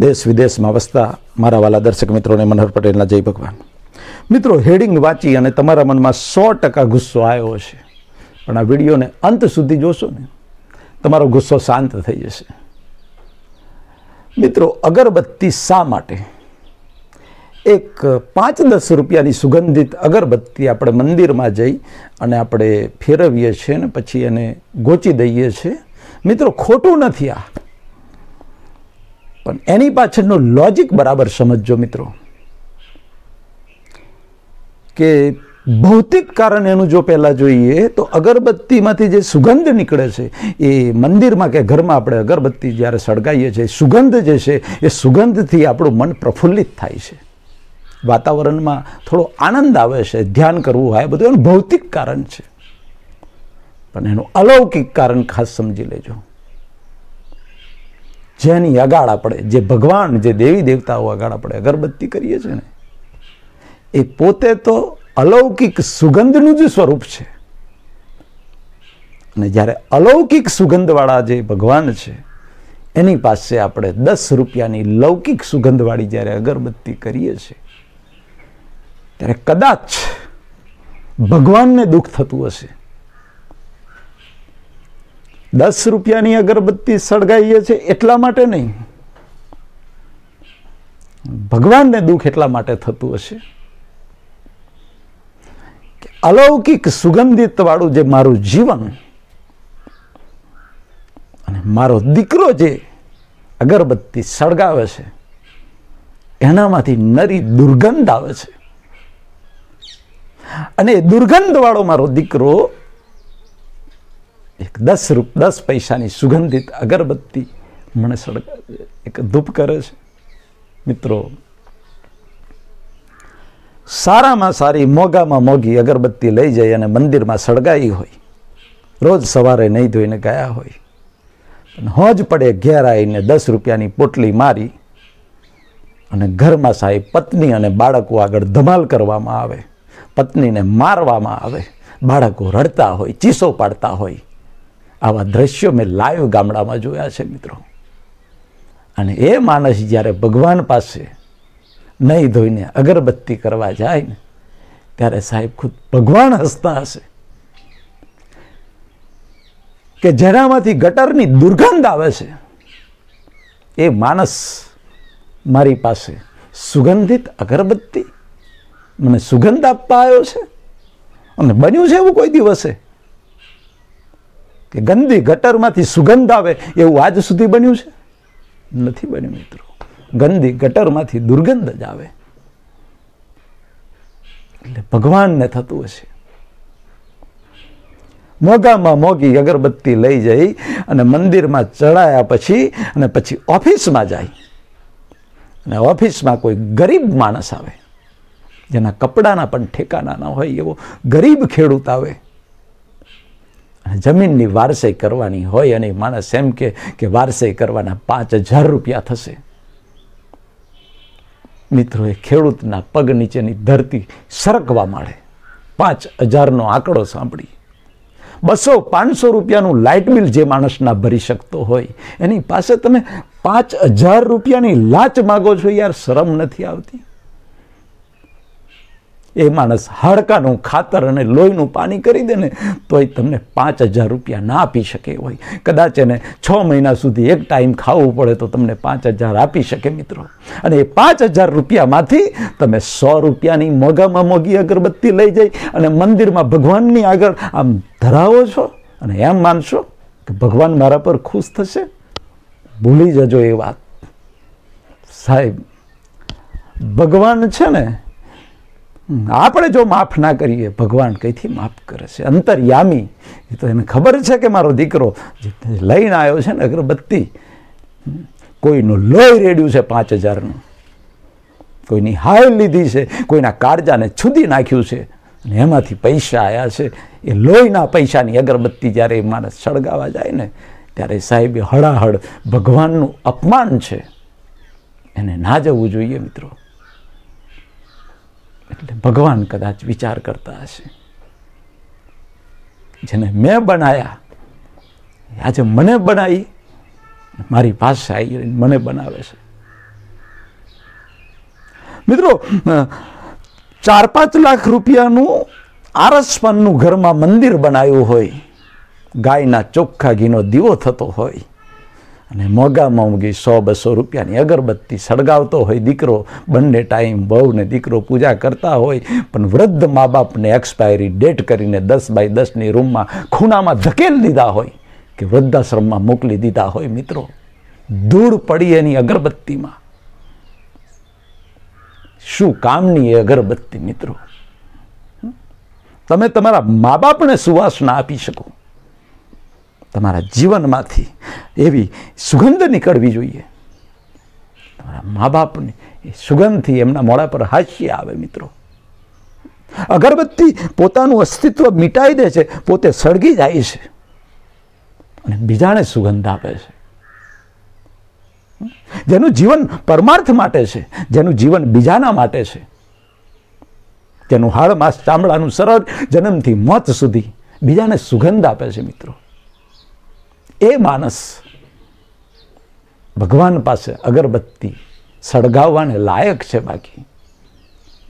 દેશ વિદેશમાં વસતા મારા વાલા દર્શક મિત્રોને મનોહર પટેલના જય ભગવાન મિત્રો હેડિંગ વાંચી અને તમારા મનમાં સો ટકા ગુસ્સો આવ્યો હશે પણ આ વિડીયોને અંત સુધી જોશો ને તમારો ગુસ્સો શાંત થઈ જશે મિત્રો અગરબત્તી શા માટે એક પાંચ દસ રૂપિયાની સુગંધિત અગરબત્તી આપણે મંદિરમાં જઈ અને આપણે ફેરવીએ છીએ ને પછી એને ગોચી દઈએ છીએ મિત્રો ખોટું નથી આ પણ એની પાછળનો લોજિક બરાબર સમજજો મિત્રો કે ભૌતિક કારણ એનું જો પહેલાં જોઈએ તો અગરબત્તીમાંથી જે સુગંધ નીકળે છે એ મંદિરમાં કે ઘરમાં આપણે અગરબત્તી જ્યારે સળગાવીએ છીએ સુગંધ જે છે એ સુગંધથી આપણું મન પ્રફુલ્લિત થાય છે વાતાવરણમાં થોડો આનંદ આવે છે ધ્યાન કરવું હોય બધું એનું ભૌતિક કારણ છે પણ એનું અલૌકિક કારણ ખાસ સમજી લેજો જેની અગાળ આપણે જે ભગવાન જે દેવી દેવતાઓ અગાળ પડે અગરબત્તી કરીએ છીએ ને એ પોતે તો અલૌકિક સુગંધનું જ સ્વરૂપ છે અને જ્યારે અલૌકિક સુગંધવાળા જે ભગવાન છે એની પાસે આપણે દસ રૂપિયાની લૌકિક સુગંધવાળી જ્યારે અગરબત્તી કરીએ છીએ ત્યારે કદાચ ભગવાનને દુઃખ થતું હશે દસ રૂપિયાની અગરબત્તી સળગાવીએ છીએ એટલા માટે નહીં ભગવાનને દુઃખ એટલા માટે થતું હશે અલૌકિક સુગંધિતવાળું જે મારું જીવન અને મારો દીકરો જે અગરબત્તી સળગાવે છે એનામાંથી નરી દુર્ગંધ આવે છે અને દુર્ગંધ વાળો મારો દીકરો એક દસ રૂપ દસ પૈસાની સુગંધિત અગરબત્તી મને સડક એક ધૂપ કરે છે મિત્રો સારામાં સારી મોગામાં મોગી અગરબત્તી લઈ જાય અને મંદિરમાં સળગાવી હોય રોજ સવારે નહીં ધોઈને ગયા હોય પણ હોજ પડે ઘેર આવીને દસ રૂપિયાની પોટલી મારી અને ઘરમાં સાહેબ પત્ની અને બાળકો આગળ ધમાલ કરવામાં આવે પત્નીને મારવામાં આવે બાળકો રડતા હોય ચીસો પાડતા હોય આવા દ્રશ્યો મેં લાઈવ ગામડામાં જોયા છે મિત્રો અને એ માણસ જ્યારે ભગવાન પાસે નહીં ધોઈને અગરબત્તી કરવા જાય ને ત્યારે સાહેબ ખુદ ભગવાન હસતા હશે કે જેનામાંથી ગટરની દુર્ગંધ આવે છે એ માણસ મારી પાસે સુગંધિત અગરબત્તી મને સુગંધ આપવા આવ્યો છે અને બન્યું છે એવું કોઈ દિવસે કે ગંદી ગટરમાંથી સુગંધ આવે એવું આજ સુધી બન્યું છે નથી બન્યું મિત્રો ગંદી ગટરમાંથી દુર્ગંધ જ આવે એટલે ભગવાનને થતું હશે મોગામાં મોગી અગરબત્તી લઈ જઈ અને મંદિરમાં ચડાયા પછી અને પછી ઓફિસમાં જાય અને ઓફિસમાં કોઈ ગરીબ માણસ આવે જેના કપડાના પણ ઠેકાના ન હોય એવો ગરીબ ખેડૂત આવે જમીનની વારસાઈ કરવાની હોય અને માણસ એમ કે વારસાઈ કરવાના પાંચ હજાર રૂપિયા થશે મિત્રો એ ખેડૂતના પગ નીચેની ધરતી સરકવા માંડે પાંચ હજારનો આંકડો સાંભળી બસો પાંચસો રૂપિયાનું લાઇટ બિલ જે માણસના ભરી શકતો હોય એની પાસે તમે પાંચ હજાર રૂપિયાની લાંચ માગો છો યાર શરમ નથી આવતી એ માણસ હાડકાનું ખાતર અને લોહીનું પાણી કરી દે ને તોય તમને પાંચ હજાર રૂપિયા ના આપી શકે હોય કદાચ એને છ મહિના સુધી એક ટાઈમ ખાવું પડે તો તમને પાંચ હજાર આપી શકે મિત્રો અને એ પાંચ હજાર રૂપિયામાંથી તમે સો રૂપિયાની મોગામાં મોગી અગરબત્તી લઈ જઈ અને મંદિરમાં ભગવાનની આગળ આમ ધરાવો છો અને એમ માનશો કે ભગવાન મારા પર ખુશ થશે ભૂલી જજો એ વાત સાહેબ ભગવાન છે ને આપણે જો માફ ના કરીએ ભગવાન કંઈથી માફ કરે છે અંતરયામી એ તો એને ખબર છે કે મારો દીકરો લઈને આવ્યો છે ને અગરબત્તી કોઈનું લોહી રેડ્યું છે પાંચ હજારનું કોઈની હાય લીધી છે કોઈના કાળજાને છુદી નાખ્યું છે અને એમાંથી પૈસા આવ્યા છે એ લોહીના પૈસાની અગરબત્તી જ્યારે એ માણસ સળગાવા જાય ને ત્યારે સાહેબે હળાહળ ભગવાનનું અપમાન છે એને ના જવું જોઈએ મિત્રો એટલે ભગવાન કદાચ વિચાર કરતા હશે જેને મેં બનાયા આજે મને બનાવી મારી ભાષા આવી મને બનાવે છે મિત્રો ચાર પાંચ લાખ રૂપિયાનું આરસપનનું ઘરમાં મંદિર બનાવ્યું હોય ગાયના ચોખ્ખા ઘીનો દીવો થતો હોય અને મોંઘામાં મોંઘી સો બસો રૂપિયાની અગરબત્તી સળગાવતો હોય દીકરો બંને ટાઈમ બહુ ને દીકરો પૂજા કરતા હોય પણ વૃદ્ધ મા બાપને એક્સપાયરી ડેટ કરીને દસ બાય દસની રૂમમાં ખૂણામાં ધકેલ દીધા હોય કે વૃદ્ધાશ્રમમાં મોકલી દીધા હોય મિત્રો દૂર પડી એની અગરબત્તીમાં શું કામની એ અગરબત્તી મિત્રો તમે તમારા મા બાપને સુવાસના આપી શકો તમારા જીવનમાંથી એવી સુગંધ નીકળવી જોઈએ તમારા મા બાપની સુગંધથી એમના મોડા પર હાસ્ય આવે મિત્રો અગરબત્તી પોતાનું અસ્તિત્વ મિટાઈ દે છે પોતે સળગી જાય છે અને બીજાને સુગંધ આપે છે જેનું જીવન પરમાર્થ માટે છે જેનું જીવન બીજાના માટે છે જેનું હાડ માસ ચામડાનું સરળ જન્મથી મોત સુધી બીજાને સુગંધ આપે છે મિત્રો એ માણસ ભગવાન પાસે અગરબત્તી સળગાવવાને લાયક છે બાકી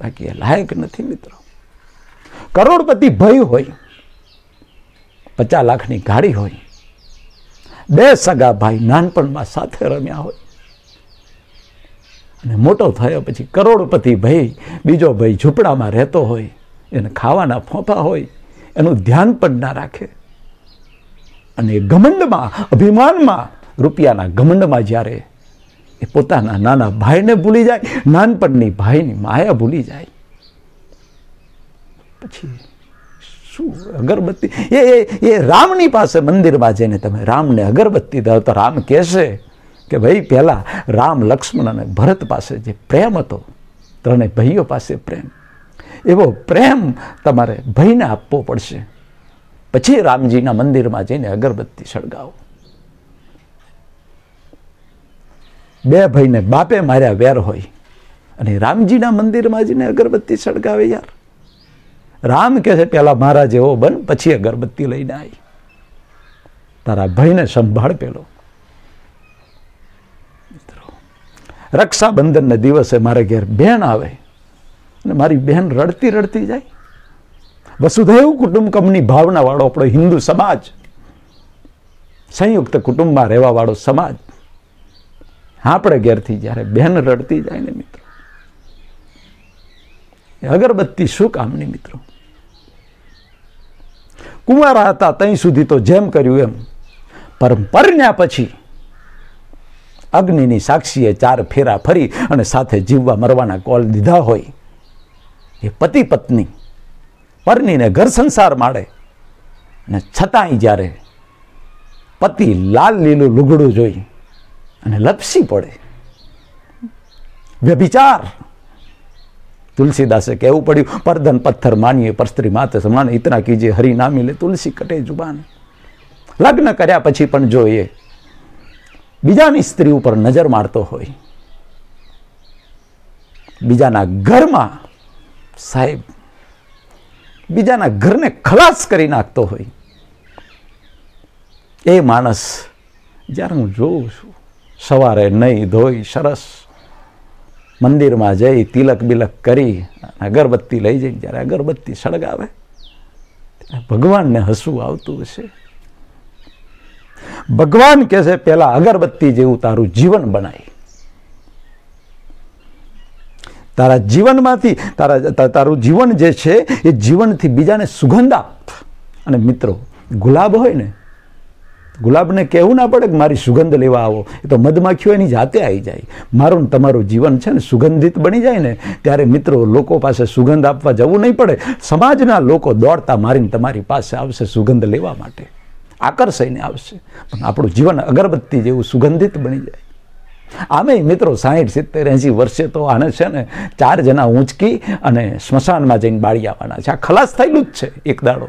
બાકી એ લાયક નથી મિત્રો કરોડપતિ ભય હોય પચાસ લાખની ગાડી હોય બે સગા ભાઈ નાનપણમાં સાથે રમ્યા હોય અને મોટો થયો પછી કરોડપતિ ભાઈ બીજો ભાઈ ઝૂંપડામાં રહેતો હોય એને ખાવાના ફોંફા હોય એનું ધ્યાન પણ ના રાખે અને ઘમંડમાં અભિમાનમાં રૂપિયાના ઘમંડમાં જ્યારે એ પોતાના નાના ભાઈને ભૂલી જાય નાનપણની ભાઈની માયા ભૂલી જાય પછી શું અગરબત્તી એ એ એ રામની પાસે મંદિરમાં જઈને તમે રામને અગરબત્તી દો તો રામ કહેશે કે ભાઈ પહેલાં રામ લક્ષ્મણ અને ભરત પાસે જે પ્રેમ હતો ત્રણેય ભાઈઓ પાસે પ્રેમ એવો પ્રેમ તમારે ભાઈને આપવો પડશે પછી રામજીના મંદિરમાં જઈને અગરબત્તી સળગાવો બે ભાઈને બાપે માર્યા વેર હોય અને રામજીના મંદિરમાં જઈને અગરબત્તી સળગાવે યાર રામ કહે છે પહેલાં મારા જેવો બન પછી અગરબત્તી લઈને આવી તારા ભાઈને સંભાળ પેલો રક્ષાબંધનના દિવસે મારે ઘેર બહેન આવે અને મારી બહેન રડતી રડતી જાય વસુધૈવ કુટુંબકમની ભાવનાવાળો આપણો હિન્દુ સમાજ સંયુક્ત કુટુંબમાં રહેવાવાળો સમાજ આપણે ઘેરથી જ્યારે બહેન રડતી જાય ને મિત્રો અગરબત્તી શું કામની મિત્રો કુંવારા હતા ત્યાં સુધી તો જેમ કર્યું એમ પરમ પરણ્યા પછી અગ્નિની સાક્ષીએ ચાર ફેરા ફરી અને સાથે જીવવા મરવાના કોલ દીધા હોય એ પતિ પત્ની પરનીને ઘર સંસાર માડે અને છતાંય જ્યારે પતિ લાલ લીલું લુગડું જોઈ અને લપસી પડે વ્યભિચાર તુલસીદાસે કહેવું પડ્યું પરધન પથ્થર માનીએ પર સ્ત્રી માતે સમાન ઇતના કીજે હરી ના મિલે તુલસી કટે જુબાન લગ્ન કર્યા પછી પણ જોઈએ બીજાની સ્ત્રી ઉપર નજર મારતો હોય બીજાના ઘરમાં સાહેબ બીજાના ઘરને ખલાસ કરી નાખતો હોય એ માણસ જ્યારે હું જોઉં છું સવારે નહીં ધોઈ સરસ મંદિરમાં જઈ તિલક બિલક કરી અગરબત્તી લઈ જઈ જ્યારે અગરબત્તી સળગાવે ત્યારે ભગવાનને હસવું આવતું હશે ભગવાન કહે છે પહેલાં અગરબત્તી જેવું તારું જીવન બનાવી તારા જીવનમાંથી તારા તારું જીવન જે છે એ જીવનથી બીજાને સુગંધ આપ અને મિત્રો ગુલાબ હોય ને ગુલાબને કહેવું ના પડે કે મારી સુગંધ લેવા આવો એ તો મધમાખીઓ એની જાતે આવી જાય મારું તમારું જીવન છે ને સુગંધિત બની જાય ને ત્યારે મિત્રો લોકો પાસે સુગંધ આપવા જવું નહીં પડે સમાજના લોકો દોડતા મારીને તમારી પાસે આવશે સુગંધ લેવા માટે આકર્ષાઈને આવશે પણ આપણું જીવન અગરબત્તી જેવું સુગંધિત બની જાય આમે મિત્રો સાહીઠ સિત્તેર એંસી વર્ષે તો આને છે ને ચાર જણા ઊંચકી અને સ્મશાનમાં જઈને બાળી આવવાના છે આ ખલાસ થયેલું જ છે એક દાડો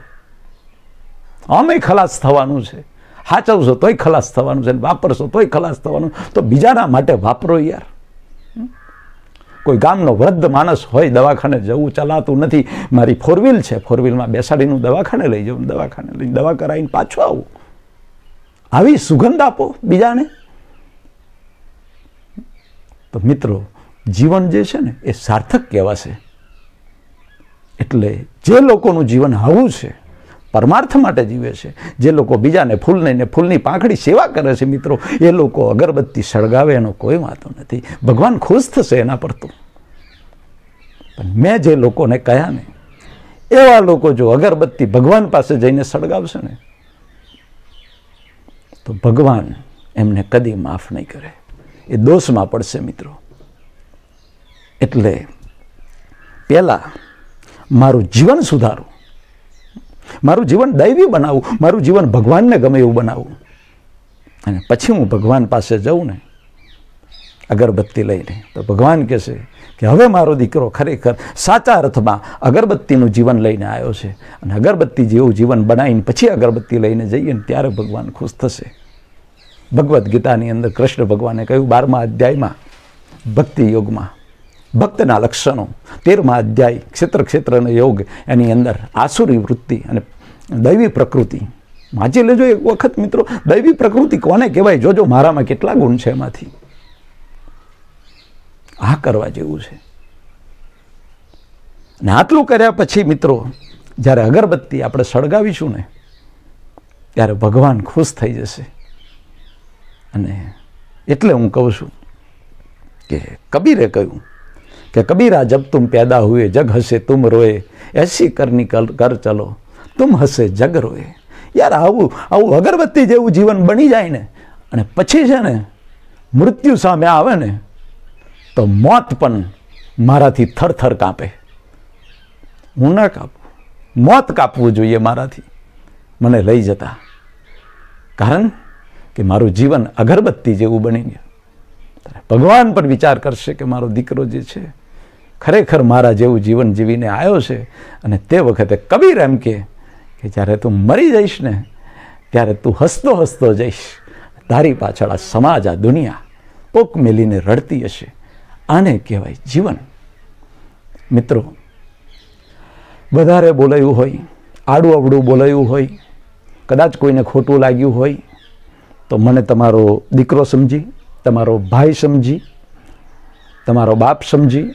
આમે ખલાસ થવાનું છે હાચવશો તોય ખલાસ થવાનું છે વાપરશો તોય ખલાસ થવાનું તો બીજાના માટે વાપરો યાર કોઈ ગામનો વૃદ્ધ માણસ હોય દવાખાને જવું ચલાતું નથી મારી ફોર વ્હીલ છે ફોર વ્હીલમાં બેસાડીને દવાખાને લઈ જાઉં દવાખાને લઈને દવા કરાવીને પાછો આવું આવી સુગંધ આપો બીજાને તો મિત્રો જીવન જે છે ને એ સાર્થક કહેવાશે એટલે જે લોકોનું જીવન આવું છે પરમાર્થ માટે જીવે છે જે લોકો બીજાને ફૂલને ને ફૂલની પાંખડી સેવા કરે છે મિત્રો એ લોકો અગરબત્તી સળગાવે એનો કોઈ વાંધો નથી ભગવાન ખુશ થશે એના પર તો પણ મેં જે લોકોને કહ્યા ને એવા લોકો જો અગરબત્તી ભગવાન પાસે જઈને સળગાવશે ને તો ભગવાન એમને કદી માફ નહીં કરે એ દોષમાં પડશે મિત્રો એટલે પહેલાં મારું જીવન સુધારું મારું જીવન દૈવી બનાવું મારું જીવન ભગવાનને ગમે એવું બનાવું અને પછી હું ભગવાન પાસે જઉં ને અગરબત્તી લઈને તો ભગવાન કહેશે કે હવે મારો દીકરો ખરેખર સાચા અર્થમાં અગરબત્તીનું જીવન લઈને આવ્યો છે અને અગરબત્તી જેવું જીવન બનાવીને પછી અગરબત્તી લઈને જઈએ ને ત્યારે ભગવાન ખુશ થશે ભગવદ્ ગીતાની અંદર કૃષ્ણ ભગવાને કહ્યું બારમા અધ્યાયમાં ભક્તિ યોગમાં ભક્તના લક્ષણો તેરમા અધ્યાય ક્ષેત્ર ક્ષેત્રનો યોગ એની અંદર આસુરી વૃત્તિ અને દૈવી પ્રકૃતિ વાંચી લેજો એક વખત મિત્રો દૈવી પ્રકૃતિ કોને કહેવાય જોજો મારામાં કેટલા ગુણ છે એમાંથી આ કરવા જેવું છે ને આટલું કર્યા પછી મિત્રો જ્યારે અગરબત્તી આપણે સળગાવીશું ને ત્યારે ભગવાન ખુશ થઈ જશે અને એટલે હું કહું છું કે કબીરે કહ્યું કે કબીરા જબ તુમ પેદા હુએ જગ હશે તુમ રોએ એસી કરની કર ચલો તુમ હશે જગ રોએ યાર આવું આવું અગરબત્તી જેવું જીવન બની જાય ને અને પછી છે ને મૃત્યુ સામે આવે ને તો મોત પણ મારાથી થરથર કાપે હું ના કાપું મોત કાપવું જોઈએ મારાથી મને લઈ જતા કારણ કે મારું જીવન અગરબત્તી જેવું બની ગયું ભગવાન પર વિચાર કરશે કે મારો દીકરો જે છે ખરેખર મારા જેવું જીવન જીવીને આવ્યો છે અને તે વખતે કબીર એમ કે જ્યારે તું મરી જઈશ ને ત્યારે તું હસતો હસતો જઈશ તારી પાછળ આ સમાજ આ દુનિયા પોક મેલીને રડતી હશે આને કહેવાય જીવન મિત્રો વધારે બોલાયું હોય આડું અવડું બોલાયું હોય કદાચ કોઈને ખોટું લાગ્યું હોય તો મને તમારો દીકરો સમજી તમારો ભાઈ સમજી તમારો બાપ સમજી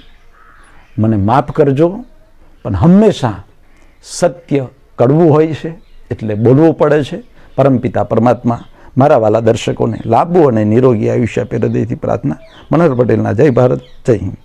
મને માફ કરજો પણ હંમેશા સત્ય કડવું હોય છે એટલે બોલવું પડે છે પરમપિતા પરમાત્મા મારા વાલા દર્શકોને લાંબુ અને નિરોગી આયુષ્ય આપે પ્રાર્થના મનોહર પટેલના જય ભારત જય હિન્દ